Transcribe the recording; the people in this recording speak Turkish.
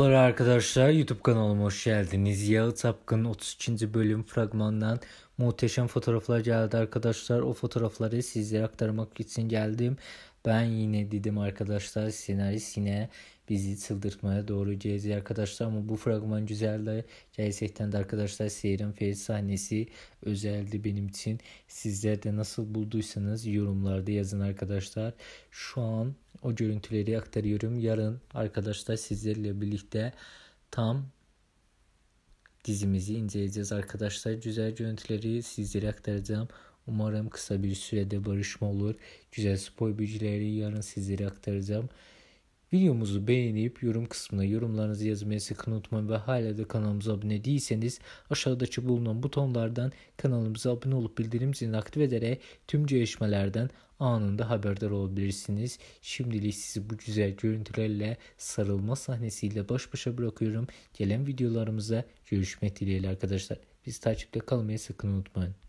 Merhabalar arkadaşlar YouTube kanalıma hoş geldiniz. Yağı Tapkın 32. bölüm fragmandan Muhteşem fotoğraflar geldi arkadaşlar. O fotoğrafları sizlere aktarmak için geldim. Ben yine dedim arkadaşlar senarist yine bizi çıldırtmaya doğru gezi arkadaşlar ama bu fragman güzeldi. Gerçekten de arkadaşlar seyrin Feri sahnesi özeldi benim için. Sizler de nasıl bulduysanız yorumlarda yazın arkadaşlar. Şu an o görüntüleri aktarıyorum. Yarın arkadaşlar sizlerle birlikte tam dizimizi inceleyeceğiz arkadaşlar. Güzel görüntüleri sizlere aktaracağım. Umarım kısa bir sürede barışma olur. Güzel spor bilgileri yarın sizlere aktaracağım. Videomuzu beğenip yorum kısmına yorumlarınızı yazmayı sakın unutmayın ve hala da kanalımıza abone değilseniz aşağıdaki bulunan butonlardan kanalımıza abone olup bildirim zilini aktif ederek tüm gelişmelerden anında haberdar olabilirsiniz. Şimdilik sizi bu güzel görüntülerle sarılma sahnesiyle baş başa bırakıyorum. Gelen videolarımıza görüşmek dileğiyle arkadaşlar. Biz takipte kalmayı sakın unutmayın.